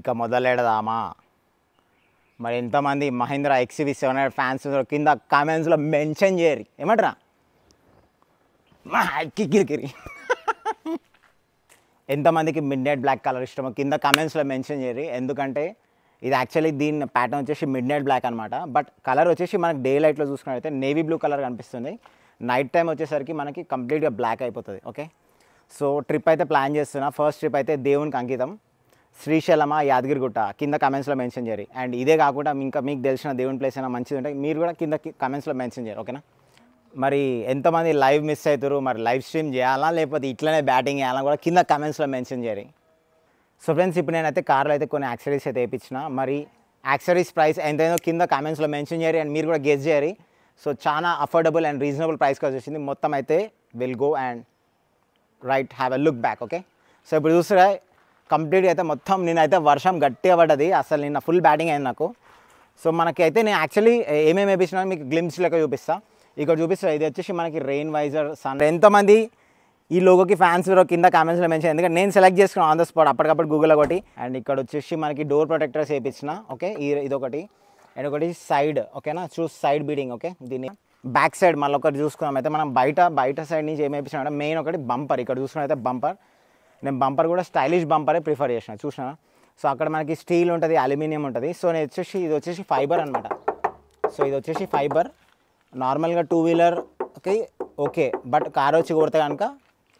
ఇక మొదలెడదామా మరి ఎంతమంది Mahindra XUV seven hundred fans కింద కామెంట్స్లో మెన్షన్ చేయరు ఏమంటారా మా కిరికిరి ఎంతమందికి మిడ్ నైట్ బ్లాక్ కలర్ ఇష్టమో కింద కమెంట్స్లో మెన్షన్ చేయరు ఎందుకంటే ఇది యాక్చువల్లీ దీని ప్యాటర్న్ వచ్చేసి మిడ్ నైట్ బ్లాక్ అనమాట బట్ కలర్ వచ్చేసి మనకి డే లైట్లో చూసుకున్నట్లయితే నేవీ బ్లూ కలర్ కనిపిస్తుంది నైట్ టైం వచ్చేసరికి మనకి కంప్లీట్గా బ్లాక్ అయిపోతుంది ఓకే సో ట్రిప్ అయితే ప్లాన్ చేస్తున్నా ఫస్ట్ ట్రిప్ అయితే దేవునికి అంకితం శ్రీశైలమా యాదగిరిగుట్ట కింద కమెంట్స్లో మెన్షన్ చేయరు అండ్ ఇదే కాకుండా ఇంకా మీకు తెలిసిన దేవుని ప్లేస్ అయినా మంచిది ఉంటే మీరు కూడా కింద కమెంట్స్లో మెన్షన్ చేయరు ఓకేనా మరి ఎంతమంది లైవ్ మిస్ అవుతారు మరి లైవ్ స్ట్రీమ్ చేయాలా లేకపోతే ఇట్లనే బ్యాటింగ్ చేయాలా కూడా కింద కమెంట్స్లో మెన్షన్ చేయరు సో ఫ్రెండ్స్ ఇప్పుడు నేనైతే కార్లో అయితే కొన్ని యాక్సరీస్ అయితే వేయించిన మరి యాక్సరీస్ ప్రైస్ ఎంతైనా కింద కమెంట్స్లో మెన్షన్ చేయరు అండ్ మీరు కూడా గెస్ చేయరు సో చాలా అఫోర్డబుల్ అండ్ రీజనబుల్ ప్రైస్కి వచ్చేసింది మొత్తం అయితే will go and right have a look back okay so ఇప్పుడు చూసారా కంప్లీట్గా అయితే మొత్తం నేనైతే వర్షం గట్టిగా పడ్డది అసలు నిన్న ఫుల్ బ్యాటింగ్ అయింది నాకు సో మనకి అయితే నేను యాక్చువల్లీ ఏమేమి వేయించినా మీకు గ్లిమ్స్ లెక్క చూపిస్తా ఇక్కడ చూపిస్తా ఇది వచ్చేసి మనకి రెయిన్ వైజర్ సన్ ఎంతోమంది ఈ లోగోకి ఫ్యాన్స్ ఎవరో కింద కామెంట్స్లో మెన్షన్ ఎందుకంటే నేను సెలెక్ట్ చేసుకున్నాను ఆన్ ద స్పాట్ అప్పటికప్పుడు గూగుల్ ఒకటి అండ్ ఇక్కడ వచ్చేసి మనకి డోర్ ప్రొటెక్టర్స్ వేయించిన ఓకే ఇదొకటి అండ్ ఒకటి సైడ్ ఓకేనా చూస్ సైడ్ బీడింగ్ ఓకే దీన్ని బ్యాక్ సైడ్ మళ్ళీ ఒకటి చూసుకున్నాం అయితే మనం బయట బయట సైడ్ నుంచి ఏమి మెయిన్ ఒకటి బంపర్ ఇక్కడ చూసుకున్నాం అయితే బంపర్ నేను బంపర్ కూడా స్టైలిష్ బంపరే ప్రిఫర్ చేసిన చూసిన సో అక్కడ మనకి స్టీల్ ఉంటుంది అల్యూమినియం ఉంటుంది సో నేను వచ్చేసి ఇది వచ్చేసి ఫైబర్ అనమాట సో ఇది వచ్చేసి ఫైబర్ నార్మల్గా టూ వీలర్కి ఓకే బట్ కార్ వచ్చి కొడితే కనుక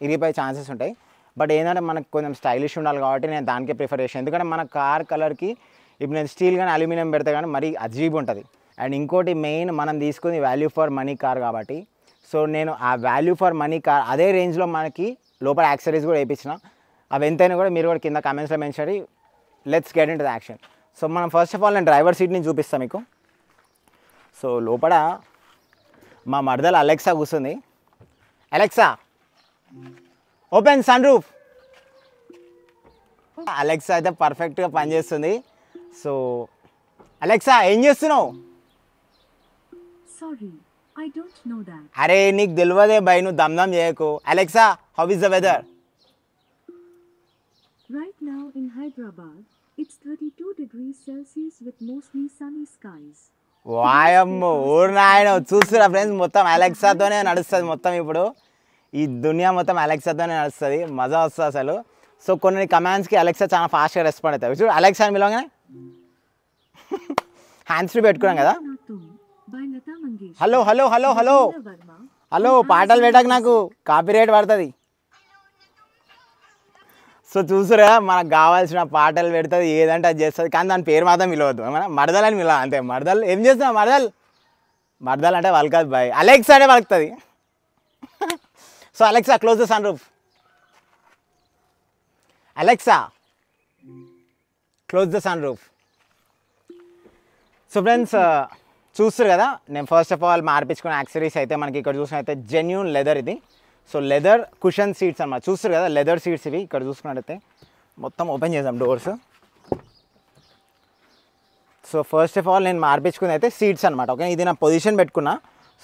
ఇరిగిపోయే ఛాన్సెస్ ఉంటాయి బట్ ఏంటంటే మనకు కొంచెం స్టైలిష్ ఉండాలి కాబట్టి నేను దానికే ప్రిఫర్ చేసాను ఎందుకంటే మన కార్ కలర్కి ఇప్పుడు నేను స్టీల్ కానీ అల్యూమినియం పెడితే కానీ మరీ అజీబ్ ఉంటుంది అండ్ ఇంకోటి మెయిన్ మనం తీసుకుని వాల్యూ ఫర్ మనీ కార్ కాబట్టి సో నేను ఆ వాల్యూ ఫర్ మనీ కార్ అదే రేంజ్లో మనకి లోపల యాక్సరీస్ కూడా వేయించిన అవి ఎంతైనా కూడా మీరు కూడా కింద కామెంట్స్లో mention let's get into the action so మనం ఫస్ట్ ఆఫ్ ఆల్ నేను డ్రైవర్ సీట్ని చూపిస్తాను మీకు సో లోపల మా మరదల అలెక్సా కూర్చుంది Alexa open sunroof Alexa అయితే పర్ఫెక్ట్గా పనిచేస్తుంది సో అలెక్సా ఏం చేస్తున్నావు అరే నీకు తెలియదే భయ నువ్వు దమ్దమ్ చేయకు Alexa how is the weather Hyderabad, it's 32 degrees Celsius with mostly sunny skies. వాయమ్మ ఊరు నాయన చూస్తురా ఫ్రెండ్స్ మొత్తం అలెక్సాతోనే నడుస్తుంది మొత్తం ఇప్పుడు ఈ దునియా మొత్తం అలెక్సాతోనే నడుస్తుంది మజా వస్తుంది అసలు సో కొన్ని కమాండ్స్కి అలెక్సా చాలా ఫాస్ట్గా రెస్పాండ్ అవుతుంది చూడు అలెక్సా అని పిలవగానే హ్యాండ్స్ ఫ్రీ పెట్టుకున్నాం కదా hello hello hello hello hello పాటలు పెట్టకు నాకు కాపీ రేట్ పడుతుంది సో చూసురా మనకు కావాల్సిన పాటలు పెడుతుంది ఏదంటే అది చేస్తుంది కానీ దాని పేరు మాత్రం మిలవద్దు మన మరదలు అని పిలవ అంతే మరదలు ఏం చేస్తున్నావు మరదలు మరదలు అంటే వలకదు బాయ్ అలెక్స్ అంటే వలుకుతుంది so Alexa close the sunroof Alexa close the sunroof so friends చూస్తారు కదా నేను ఫస్ట్ ఆఫ్ ఆల్ మార్పించుకున్న యాక్సరీస్ అయితే మనకి ఇక్కడ చూసిన అయితే జెన్యున్ లెదర్ ఇది సో లెదర్ కుషన్ సీట్స్ అనమాట చూస్తారు కదా లెదర్ సీట్స్ ఇవి ఇక్కడ చూసుకున్నట్టయితే మొత్తం ఓపెన్ చేసాం doors so first of all నేను మార్పించుకుంది అయితే సీట్స్ అనమాట ఓకే ఇది నా పొజిషన్ పెట్టుకున్నా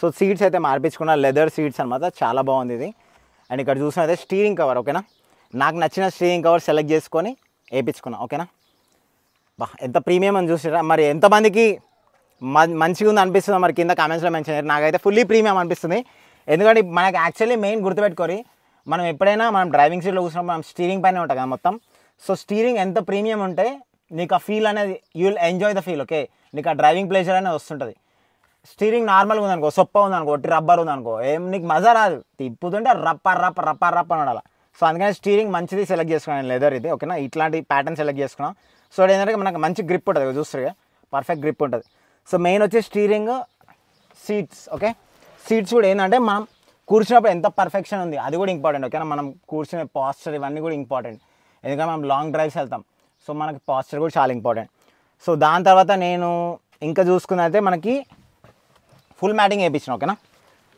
సో సీట్స్ అయితే మార్పించుకున్నా లెదర్ సీట్స్ అనమాట చాలా బాగుంది ఇది అండ్ ఇక్కడ చూసినైతే స్టీరింగ్ కవర్ ఓకేనా నాకు నచ్చిన స్టీరింగ్ కవర్ సెలెక్ట్ చేసుకొని వేయించుకున్నా ఓకేనా బా ఎంత ప్రీమియం అని చూసారా మరి ఎంతమందికి మంచిగా ఉంది అనిపిస్తుందో మరి కింద కామెంట్స్లో మెన్షన్ చేయాలి నాకైతే ఫుల్లీ ప్రీమియం అనిపిస్తుంది ఎందుకంటే మనకి యాక్చువల్లీ మెయిన్ గుర్తుపెట్టుకోరి మనం ఎప్పుడైనా మనం డ్రైవింగ్ సీట్లో కూర్చున్నప్పుడు మనం స్టీరింగ్ పైన ఉంటాం కదా మొత్తం సో స్టీరింగ్ ఎంత ప్రీమియం ఉంటే నీకు ఆ ఫీల్ అనేది you will enjoy the feel okay నీకు ఆ డ్రైవింగ్ ప్లేజర్ అనేది వస్తుంటుంది స్టీరింగ్ నార్మల్గా ఉందనుకో సొప్ప ఉందనుకో ఒట్టి రబ్బర్ ఉందనుకో ఏం నీకు మజా రాదు తిప్పుతుంటే రప్ప రప్ప రప్ప రప్ప అని ఉండాలి సో అందుకని స్టీరింగ్ మంచిది సెలెక్ట్ చేసుకున్నాను లెదర్ ఇది ఓకేనా ఇట్లాంటి ప్యాటర్న్ సెలెక్ట్ చేసుకున్నాం సో ఏంటంటే మనకు మంచి గ్రిప్ ఉంటుంది చూస్తారు పర్ఫెక్ట్ గ్రిప్ ఉంటుంది సో మెయిన్ వచ్చి స్టీరింగ్ సీట్స్ ఓకే సీట్స్ కూడా ఏంటంటే మనం కూర్చున్నప్పుడు ఎంత పర్ఫెక్షన్ ఉంది అది కూడా ఇంపార్టెంట్ ఓకేనా మనం కూర్చునే పాస్చర్ ఇవన్నీ కూడా ఇంపార్టెంట్ ఎందుకంటే మనం లాంగ్ డ్రైవ్స్ వెళ్తాం సో మనకి పాస్చర్ కూడా చాలా ఇంపార్టెంట్ సో దాని తర్వాత నేను ఇంకా చూసుకున్నైతే మనకి ఫుల్ మ్యాటింగ్ వేయించిన ఓకేనా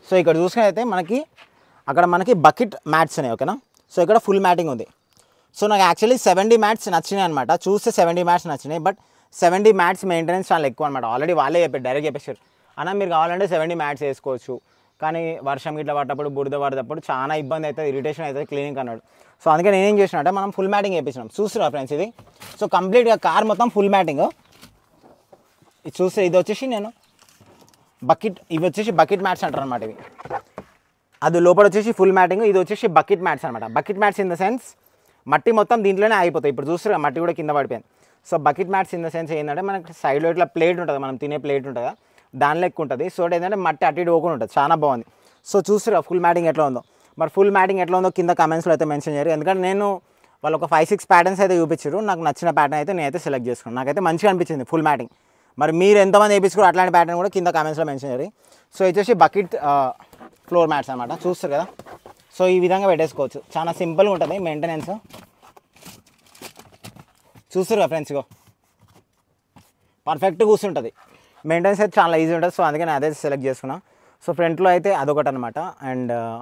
సో ఇక్కడ చూసుకున్నైతే మనకి అక్కడ మనకి బకెట్ మ్యాట్స్ ఉన్నాయి ఓకేనా సో ఇక్కడ ఫుల్ మ్యాటింగ్ ఉంది సో నాకు యాక్చువల్లీ సెవెంటీ మ్యాట్స్ నచ్చినాయి అనమాట చూస్తే సెవెంటీ మ్యాట్స్ నచ్చినాయి బట్ సెవెంటీ మ్యాట్స్ మెయింటెనెన్స్ చాలా ఎక్కువ అనమాట ఆల్రెడీ వాళ్ళే చెప్పారు డైరెక్ట్ చెప్పేసారు అన్న మీరు కావాలంటే సెవెంటీ మ్యాట్స్ వేసుకోవచ్చు కానీ వర్షం ఇట్లా పడ్డప్పుడు బురద పడేటప్పుడు చాలా ఇబ్బంది అవుతుంది ఇరిటేషన్ అవుతుంది క్లీనింగ్ అన్నాడు సో అందుకే నేనేం చేసిన అంటే మనం ఫుల్ మ్యాటింగ్ వేయించినాం చూస్తున్నా ఫ్రెండ్స్ ఇది సో కంప్లీట్గా కార్ మొత్తం ఫుల్ మ్యాటింగ్ ఇది చూస్తే ఇది వచ్చేసి నేను బకెట్ ఇవి వచ్చేసి బకెట్ మ్యాట్స్ అంటారు అనమాట ఇవి అది లోపల వచ్చేసి ఫుల్ మ్యాటింగ్ ఇది వచ్చేసి బకెట్ మ్యాట్స్ అనమాట bucket mats in the sense మట్టి మొత్తం దీంట్లోనే అయిపోతాయి ఇప్పుడు చూస్తారు మట్టి కూడా కింద పడిపోయింది so bucket mats in the sense ఏంటంటే మనకి సైడ్లో ఇట్లా ప్లేట్ ఉంటుంది మనం తినే ప్లేట్ ఉంటుందా దాని లెక్క ఉంటుంది సో ఏంటంటే మట్టి అటు ఇటు పోకుండా ఉంటుంది చాలా బాగుంది సో చూసారా ఫుల్ మ్యాటింగ్ ఎట్లా ఉందో మరి ఫుల్ మ్యాటింగ్ ఎట్లా ఉందో కింద కమెంట్స్లో అయితే మెన్షన్ చేయరు ఎందుకంటే నేను వాళ్ళు ఒక ఫైవ్ సిక్స్ ప్యాటర్న్స్ అయితే చూపించారు నాకు నచ్చిన ప్యాటర్న్ అయితే నేనైతే సెలెక్ట్ చేసుకున్నాను నాకైతే మంచిగా అనిపించింది ఫుల్ మ్యాటింగ్ మరి మీరు ఎంతమంది వేయించుకోరు అట్లాంటి ప్యాటర్న్ కూడా కింద కమెంట్స్లో మెన్షన్ చేయరు సో వచ్చేసి బకెట్ ఫ్లోర్ మ్యాట్స్ అనమాట చూస్తారు కదా సో ఈ విధంగా పెట్టేసుకోవచ్చు చాలా సింపుల్గా ఉంటుంది మెయింటెనెన్స్ చూస్తారు కదా ఫ్రెండ్స్గా పర్ఫెక్ట్ కూర్చుంటుంది మెయింటెనెన్స్ అయితే చాలా ఈజీ ఉంటుంది సో అందుకే నేను అదే సెలెక్ట్ చేసుకున్నా సో ఫ్రంట్లో అయితే అదొకటి అనమాట అండ్ uh,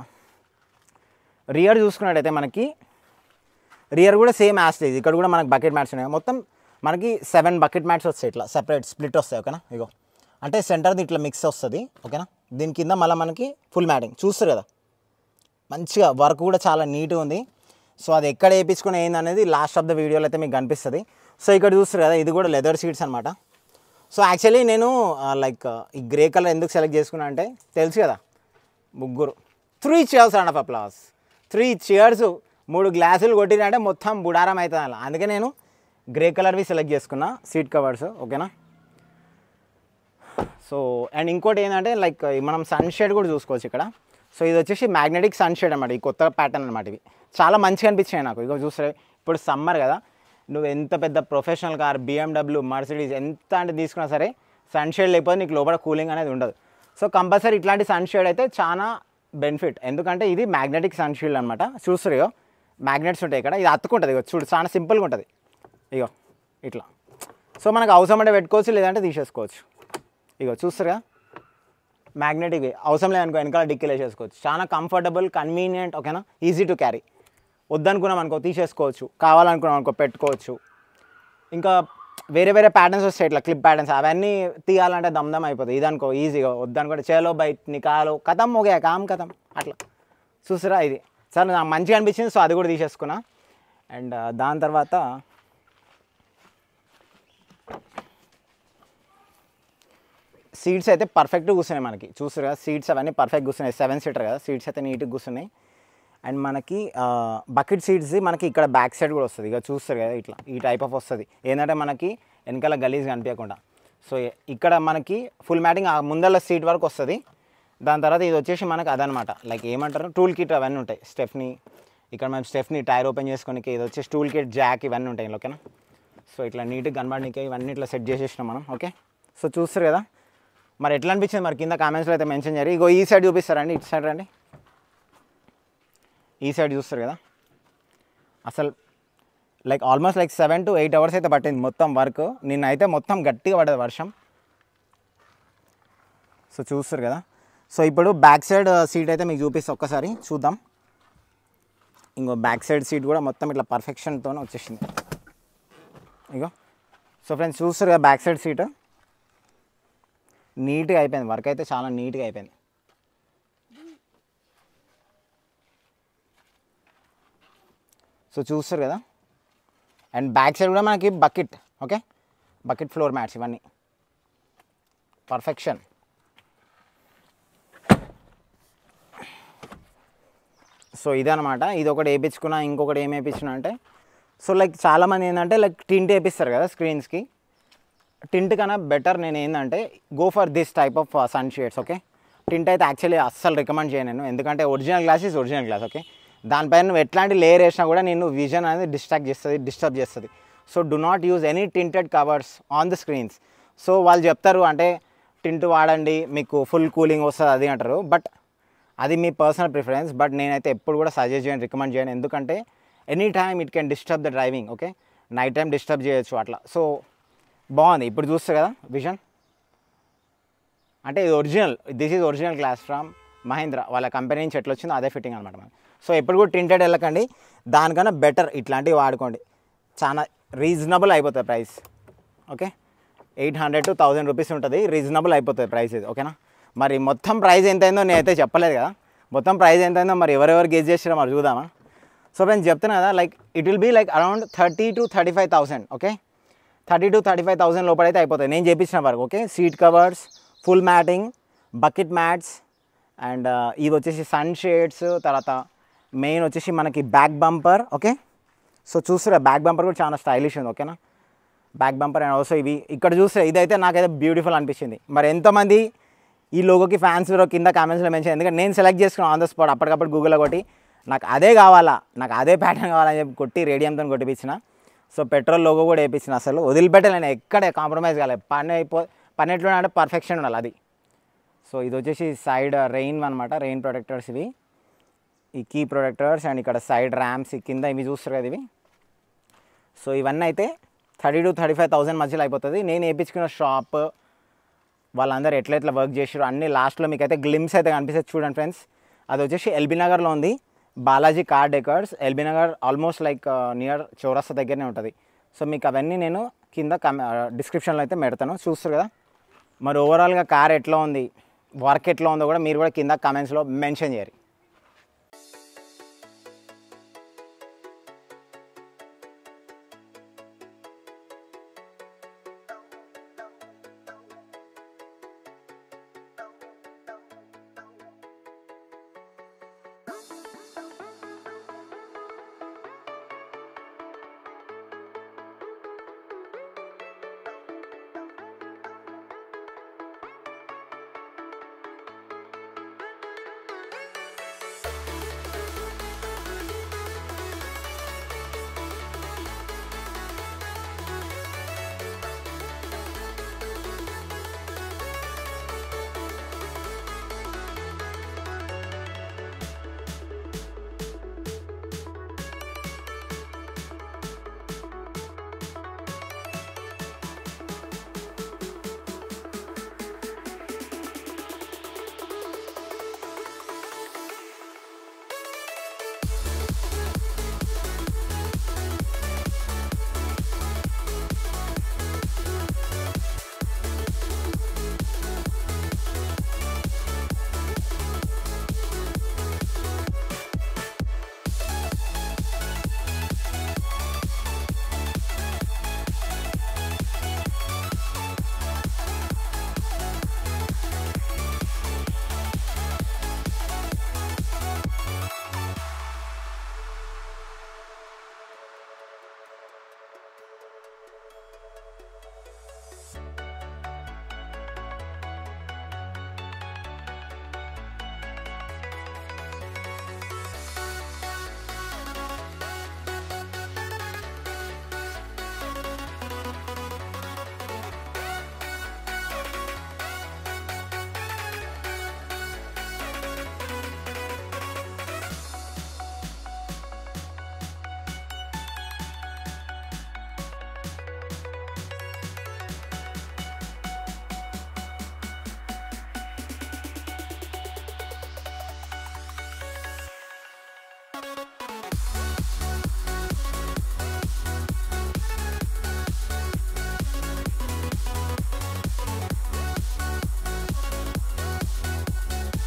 రియర్ చూసుకున్నట్టయితే మనకి రియర్ కూడా సేమ్ యాస్ లేదు ఇక్కడ కూడా మనకి బకెట్ మ్యాట్స్ ఉన్నాయి మొత్తం మనకి సెవెన్ బకెట్ మ్యాట్స్ వస్తాయి ఇట్లా సెపరేట్ స్ప్లిట్ వస్తాయి ఓకేనా ఇగో అంటే సెంటర్ది ఇట్లా మిక్స్ వస్తుంది ఓకేనా దీని కింద మళ్ళీ మనకి ఫుల్ మ్యాటింగ్ చూస్తారు కదా మంచిగా వర్క్ కూడా చాలా నీట్గా ఉంది సో అది ఎక్కడ వేయించుకుని అనేది లాస్ట్ ఆఫ్ ద వీడియోలో అయితే మీకు కనిపిస్తుంది సో ఇక్కడ చూస్తారు కదా ఇది కూడా లెదర్ సీట్స్ అనమాట సో యాక్చువల్లీ నేను లైక్ uh, uh, ఈ గ్రే కలర్ ఎందుకు సెలెక్ట్ చేసుకున్నా అంటే తెలుసు కదా ముగ్గురు three chairs and of applause three chairs మూడు గ్లాసులు కొట్టినంటే మొత్తం బుడారం అవుతుంది అలా అందుకే నేను గ్రే కలర్వి సెలెక్ట్ చేసుకున్నా సీట్ కవర్స్ ఓకేనా సో అండ్ ఇంకోటి ఏంటంటే లైక్ మనం సన్షేడ్ కూడా చూసుకోవచ్చు ఇక్కడ సో ఇది వచ్చేసి మ్యాగ్నెటిక్ సన్షేడ్ అనమాట ఈ కొత్త ప్యాటర్న్ అనమాట ఇవి చాలా మంచిగా అనిపించాయి నాకు ఇక చూస్తే ఇప్పుడు సమ్మర్ కదా నువ్వు ఎంత పెద్ద ప్రొఫెషనల్ కార్ బిఎండబ్ల్యూ మర్సిడీస్ ఎంత అంటే తీసుకున్నా సరే సన్షేడ్ లేకపోతే నీకు లోపల కూలింగ్ అనేది ఉండదు సో కంపల్సరీ ఇట్లాంటి సన్షేడ్ అయితే చాలా బెనిఫిట్ ఎందుకంటే ఇది మ్యాగ్నెటిక్ సన్షీల్డ్ అనమాట ఇగో మ్యాగ్నెట్స్ ఉంటాయి ఇక్కడ ఇది అత్తుకుంటుంది ఇగో చూడు చాలా సింపుల్గా ఉంటుంది ఇగో ఇట్లా సో మనకు అవసరం అంటే పెట్టుకోవచ్చు లేదంటే తీసేసుకోవచ్చు ఇగో చూస్తారుగా మ్యాగ్నెటిక్ అవసరం లేదనుకో వెనకాల డిక్కీలు వేసేసుకోవచ్చు చాలా కంఫర్టబుల్ కన్వీనియంట్ ఓకేనా ఈజీ టు క్యారీ వద్దనుకున్నాం అనుకో తీసేసుకోవచ్చు కావాలనుకున్నాం అనుకో పెట్టుకోవచ్చు ఇంకా వేరే వేరే ప్యాటర్న్స్ వస్తాయి ఇట్లా క్లిప్ ప్యాటర్న్స్ అవన్నీ తీయాలంటే దమ్దమ్ అయిపోతుంది ఇదనుకో ఈజీగా వద్దనుకుంటే చేలో బయట నికాలో కథం మోగా కామ్ కథం అట్లా చూసిరా ఇది సార్ నాకు మంచిగా అనిపించింది సో అది కూడా తీసేసుకున్నా అండ్ దాని తర్వాత సీట్స్ అయితే పర్ఫెక్ట్గా కూర్చున్నాయి మనకి చూసారు కదా సీట్స్ అవన్నీ పర్ఫెక్ట్ కూర్చున్నాయి సెవెన్ సీటర్ కదా సీట్స్ అయితే నీట్గా కూర్చున్నాయి అండ్ మనకి బకెట్ సీడ్స్ మనకి ఇక్కడ బ్యాక్ సైడ్ కూడా వస్తుంది ఇక చూస్తారు కదా ఇట్లా ఈ టైప్ ఆఫ్ వస్తుంది ఏంటంటే మనకి వెనకాల గలీజ్ కనిపించకుండా సో ఇక్కడ మనకి ఫుల్ మ్యాటింగ్ ఆ ముందల సీట్ వరకు వస్తుంది దాని తర్వాత ఇది వచ్చేసి మనకు అదనమాట లైక్ ఏమంటారు టూల్ కిట్ అవన్నీ ఉంటాయి స్టెఫ్ని ఇక్కడ మనం స్టెఫ్ని టైర్ ఓపెన్ చేసుకోనికి ఇది వచ్చేసి టూల్ కిట్ జాక్ ఇవన్నీ ఉంటాయి ఓకేనా సో ఇట్లా నీట్గా కనబడడానికి ఇవన్నీ ఇట్లా సెట్ చేసేసినాం మనం ఓకే సో చూస్తారు కదా మరి ఎట్లా అనిపించింది మరి కింద కామెంట్స్లో అయితే మెన్షన్ చేయాలి ఇగో ఈ సైడ్ చూపిస్తారండి ఇటు సైడ్ రండి ఈ సైడ్ చూస్తారు కదా అసలు like almost like seven to eight hours అయితే పట్టింది మొత్తం వర్క్ నిన్నైతే మొత్తం గట్టిగా పడ్డది వర్షం సో చూస్తారు కదా సో ఇప్పుడు బ్యాక్ సైడ్ సీట్ అయితే మీకు చూపిస్తే ఒక్కసారి చూద్దాం ఇంకో బ్యాక్ సైడ్ సీట్ కూడా మొత్తం ఇట్లా పర్ఫెక్షన్తో వచ్చేసింది ఇగో సో ఫ్రెండ్స్ చూస్తారు కదా బ్యాక్ సైడ్ సీట్ నీట్గా అయిపోయింది వర్క్ అయితే చాలా నీట్గా అయిపోయింది సో చూస్తారు కదా అండ్ బ్యాక్ సైడ్ కూడా మనకి bucket okay bucket floor mats ఇవన్నీ పర్ఫెక్షన్ సో ఇదనమాట ఇది ఒకటి వేయించుకున్నా ఇంకొకటి ఏం వేయించినా అంటే సో లైక్ చాలామంది ఏంటంటే లైక్ టింట్ వేయిస్తారు కదా స్క్రీన్స్కి టింట్ కన్నా బెటర్ నేను ఏంటంటే go for this type of sun shades okay tint అయితే యాక్చువల్లీ అస్సలు రికమెండ్ చేయను ఎందుకంటే original glass is original glass okay దానిపైన నువ్వు ఎట్లాంటి లేయర్ వేసినా కూడా నేను విజన్ అనేది డిస్ట్రాక్ట్ చేస్తుంది డిస్టర్బ్ చేస్తుంది so do not use any tinted covers on the screens so వాళ్ళు చెప్తారు అంటే టింట్ వాడండి మీకు ఫుల్ కూలింగ్ వస్తుంది అది అంటారు బట్ అది మీ పర్సనల్ ప్రిఫరెన్స్ బట్ నేనైతే ఎప్పుడు కూడా సజెస్ట్ చేయను రికమెండ్ చేయను ఎందుకంటే any time it can disturb the driving okay night time disturb చేయొచ్చు అట్లా సో బాగుంది ఇప్పుడు చూస్తే కదా విజన్ అంటే ఇది original this is original glass from Mahindra వాళ్ళ కంపెనీ నుంచి ఎట్లా వచ్చిందో అదే ఫిట్టింగ్ అనమాట మనం సో ఎప్పుడు కూడా టింటెడ్ వెళ్ళకండి దానికన్నా బెటర్ ఇట్లాంటివి వాడుకోండి చాలా రీజనబుల్ అయిపోతుంది price okay eight hundred to thousand rupees ఉంటుంది రీజనబుల్ అయిపోతుంది ప్రైస్ ఇది ఓకేనా మరి మొత్తం ప్రైస్ ఎంతైందో నేనైతే చెప్పలేదు కదా మొత్తం ప్రైస్ ఎంతైందో మరి ఎవరెవరు గేజ్ చేసారో మరి చూద్దామా సో నేను చెప్తున్నా కదా like it will be like around thirty to thirty five thousand okay thirty to thirty five thousand లోపలైతే అయిపోతాయి నేను చేపించిన వరకు okay seat covers full matting bucket mats and ఇది వచ్చేసి సన్ షేడ్స్ తర్వాత మెయిన్ వచ్చేసి మనకి బ్యాక్ బంపర్ ఓకే సో చూస్తురా బ్యాక్ బంపర్ కూడా చాలా స్టైలిష్ ఉంది ఓకేనా బ్యాక్ బంపర్ అండ్ ఆల్సో ఇవి ఇక్కడ చూస్తే ఇదైతే నాకైతే బ్యూటిఫుల్ అనిపించింది మరి ఎంతోమంది ఈ లోగోకి ఫ్యాన్స్ కింద కామెంట్స్లో మెన్షన్ ఎందుకంటే నేను సెలెక్ట్ చేసుకున్నాను ఆన్ ద స్పాట్ అప్పటికప్పుడు గూగుల్లో కొట్టి నాకు అదే కావాలా నాకు అదే ప్యాటర్న్ కావాలని చెప్పి కొట్టి రేడియంతో కొట్టిపించిన సో పెట్రోల్ లోగో కూడా వేయించిన అసలు వదిలిపెట్టలేను ఎక్కడ కాంప్రమైజ్ కాలేదు పని అయిపో పని ఎట్లా అంటే పర్ఫెక్షన్ ఉండాలి అది సో ఇది వచ్చేసి సైడ్ రెయిన్ అనమాట రెయిన్ ప్రొటెక్టర్స్ ఇవి ఈ కీ ప్రొడక్టర్స్ అండ్ ఇక్కడ సైడ్ ర్యామ్స్ కింద ఇవి చూస్తారు కదా ఇవి సో ఇవన్నీ అయితే thirty to thirty five thousand మధ్యలో అయిపోతుంది నేను వేయించుకున్న షాప్ వాళ్ళందరూ ఎట్లా ఎట్లా వర్క్ చేసారు అన్ని లాస్ట్లో మీకు అయితే గ్లిమ్స్ అయితే కనిపిస్తుంది చూడండి ఫ్రెండ్స్ అది వచ్చేసి ఎల్బీ నగర్లో ఉంది Balaji car decors LB Nagar almost like near చౌరస్తా దగ్గరనే ఉంటుంది సో మీకు అవన్నీ నేను కింద డిస్క్రిప్షన్లో uh, అయితే పెడతాను చూస్తారు కదా మరి ఓవరాల్గా కార్ ఎట్లా ఉంది వర్క్ ఎట్లా ఉందో కూడా మీరు కూడా కింద కమెంట్స్లో మెన్షన్ చేయరు